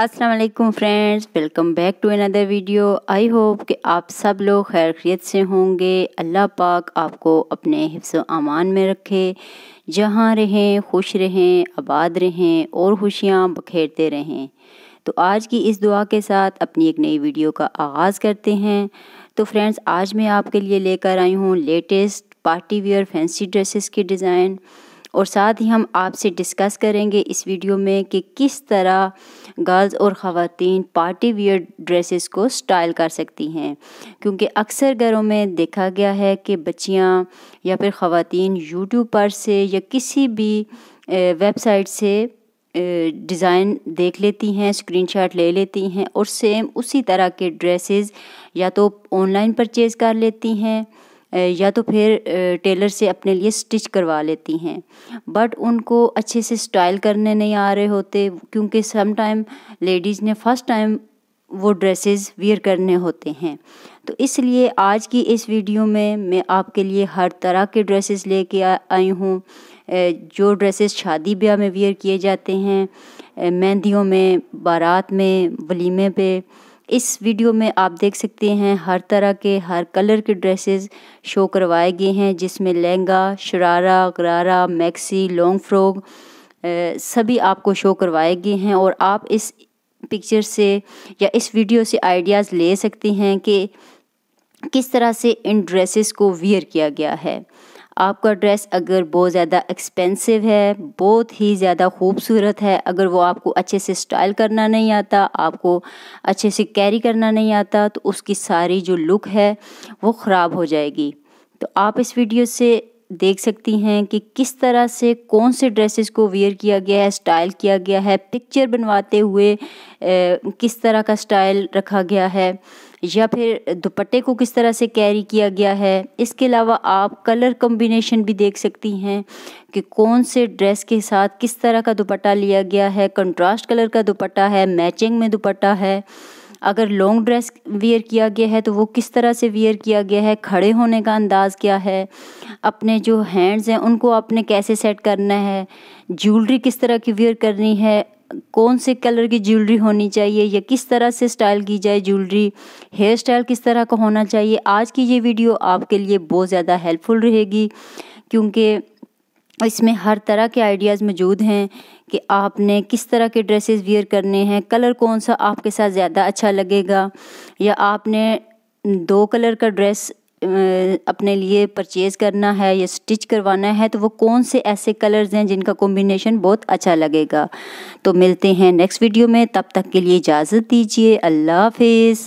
Aslam friends welcome back to another video I hope कि आप सब लोग खैर खैरियत से होंगे अल्लाह पाक आपको अपने हिफ्स अमान में रखे जहाँ रहें खुश रहें आबाद रहें और खुशियाँ बखेरते रहें तो आज की इस दुआ के साथ अपनी एक नई वीडियो का आगाज़ करते हैं तो फ्रेंड्स आज मैं आपके लिए लेकर आई हूँ latest party wear fancy dresses के डिज़ाइन और साथ ही हम आपसे डिस्कस करेंगे इस वीडियो में कि किस तरह गर्ल्स और ख़वान पार्टी वियर ड्रेसेस को स्टाइल कर सकती हैं क्योंकि अक्सर घरों में देखा गया है कि बच्चियाँ या फिर ख़वान यूट्यूब पर से या किसी भी वेबसाइट से डिज़ाइन देख लेती हैं स्क्रीनशॉट ले लेती हैं और सेम उसी तरह के ड्रेसेस या तो ऑनलाइन परचेज़ कर लेती हैं या तो फिर टेलर से अपने लिए स्टिच करवा लेती हैं बट उनको अच्छे से स्टाइल करने नहीं आ रहे होते क्योंकि समटाइम लेडीज़ ने फर्स्ट टाइम वो ड्रेसेस वियर करने होते हैं तो इसलिए आज की इस वीडियो में मैं आपके लिए हर तरह के ड्रेसेस लेके आई हूँ जो ड्रेसेस शादी ब्याह में वियर किए जाते हैं मेहंदियों में बारात में वलीमे पे इस वीडियो में आप देख सकते हैं हर तरह के हर कलर के ड्रेसेस शो करवाए गए हैं जिसमें लहंगा शरारा गरारा मैक्सी लॉन्ग फ्रॉक सभी आपको शो करवाए गए हैं और आप इस पिक्चर से या इस वीडियो से आइडियाज़ ले सकते हैं कि किस तरह से इन ड्रेसेस को वियर किया गया है आपका ड्रेस अगर बहुत ज़्यादा एक्सपेंसिव है बहुत ही ज़्यादा खूबसूरत है अगर वो आपको अच्छे से स्टाइल करना नहीं आता आपको अच्छे से कैरी करना नहीं आता तो उसकी सारी जो लुक है वो ख़राब हो जाएगी तो आप इस वीडियो से देख सकती हैं कि किस तरह से कौन से ड्रेसेस को वेयर किया गया है स्टाइल किया गया है पिक्चर बनवाते हुए ए, किस तरह का स्टाइल रखा गया है या फिर दुपट्टे को किस तरह से कैरी किया गया है इसके अलावा आप कलर कम्बिनेशन भी देख सकती हैं कि कौन से ड्रेस के साथ किस तरह का दुपट्टा लिया गया है कंट्रास्ट कलर का दुपट्टा है मैचिंग में दुपट्टा है अगर लॉन्ग ड्रेस वेयर किया गया है तो वो किस तरह से वेयर किया गया है खड़े होने का अंदाज़ क्या है अपने जो हैंड्स हैं उनको आपने कैसे सेट करना है ज्वेलरी किस तरह की वेयर करनी है कौन से कलर की ज्वेलरी होनी चाहिए या किस तरह से स्टाइल की जाए ज्वेलरी हेयर स्टाइल किस तरह का होना चाहिए आज की ये वीडियो आपके लिए बहुत ज़्यादा हेल्पफुल रहेगी क्योंकि इसमें हर तरह के आइडियाज़ मौजूद हैं कि आपने किस तरह के ड्रेसेस वियर करने हैं कलर कौन सा आपके साथ ज़्यादा अच्छा लगेगा या आपने दो कलर का ड्रेस अपने लिए परचेज़ करना है या स्टिच करवाना है तो वो कौन से ऐसे कलर्स हैं जिनका कॉम्बिनेशन बहुत अच्छा लगेगा तो मिलते हैं नेक्स्ट वीडियो में तब तक के लिए इजाज़त दीजिए अल्लाह हाफिज़